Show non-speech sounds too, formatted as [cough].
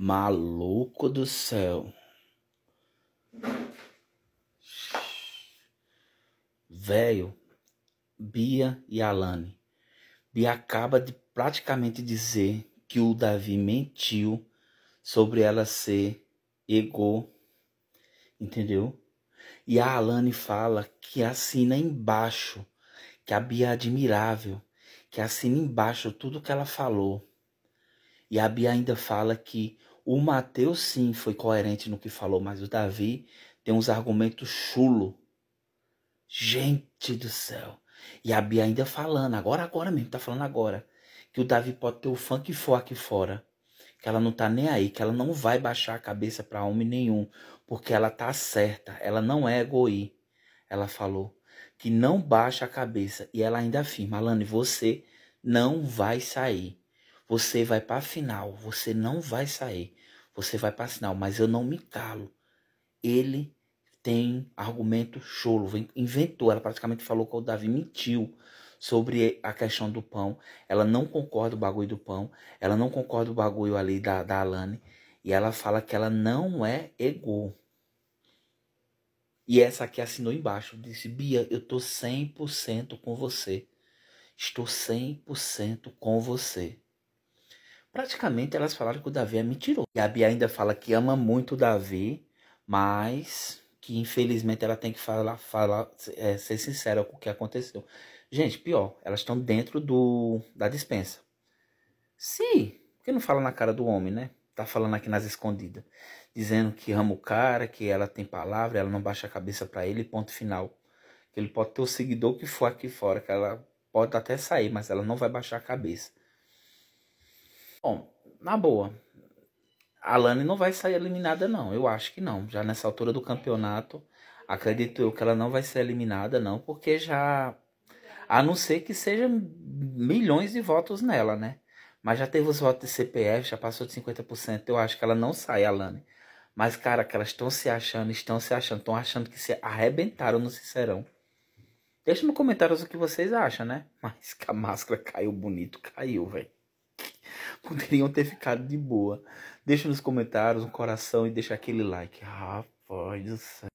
Maluco do céu. Velho, Bia e Alane. Bia acaba de praticamente dizer que o Davi mentiu sobre ela ser ego, entendeu? E a Alane fala que assina embaixo, que a Bia é admirável, que assina embaixo tudo que ela falou. E a Bia ainda fala que o Mateus sim foi coerente no que falou, mas o Davi tem uns argumentos chulo. Gente do céu. E a Bia ainda falando, agora, agora mesmo, tá falando agora. Que o Davi pode ter o fã que for aqui fora. Que ela não tá nem aí, que ela não vai baixar a cabeça para homem nenhum. Porque ela tá certa, ela não é egoí. Ela falou que não baixa a cabeça. E ela ainda afirma, Alane, você não vai sair. Você vai para a final, você não vai sair. Você vai para a final, mas eu não me calo. Ele tem argumento cholo, inventou, ela praticamente falou que o Davi mentiu sobre a questão do pão. Ela não concorda o bagulho do pão, ela não concorda o bagulho ali da, da Alane. E ela fala que ela não é ego. E essa aqui assinou embaixo. Disse, Bia, eu tô 100% com você. Estou 100% com você praticamente elas falaram que o Davi é mentiroso. E a Bia ainda fala que ama muito o Davi, mas que infelizmente ela tem que falar, falar é, ser sincera com o que aconteceu. Gente, pior, elas estão dentro do da dispensa. Sim, porque não fala na cara do homem, né? Tá falando aqui nas escondidas, dizendo que ama o cara, que ela tem palavra, ela não baixa a cabeça para ele, ponto final. Que ele pode ter o seguidor que for aqui fora, que ela pode até sair, mas ela não vai baixar a cabeça. Bom, na boa. A Lani não vai sair eliminada, não. Eu acho que não. Já nessa altura do campeonato, acredito eu que ela não vai ser eliminada, não, porque já. A não ser que sejam milhões de votos nela, né? Mas já teve os votos de CPF, já passou de 50%. Eu acho que ela não sai, a Lani. Mas, cara, que elas estão se achando, estão se achando, estão achando que se arrebentaram no Sincerão. Deixa nos comentários o que vocês acham, né? [laughs] Mas que a máscara caiu bonito, caiu, velho. [laughs] poderiam ter ficado de boa. Deixa nos comentários um coração e deixa aquele like. Rapaz do céu.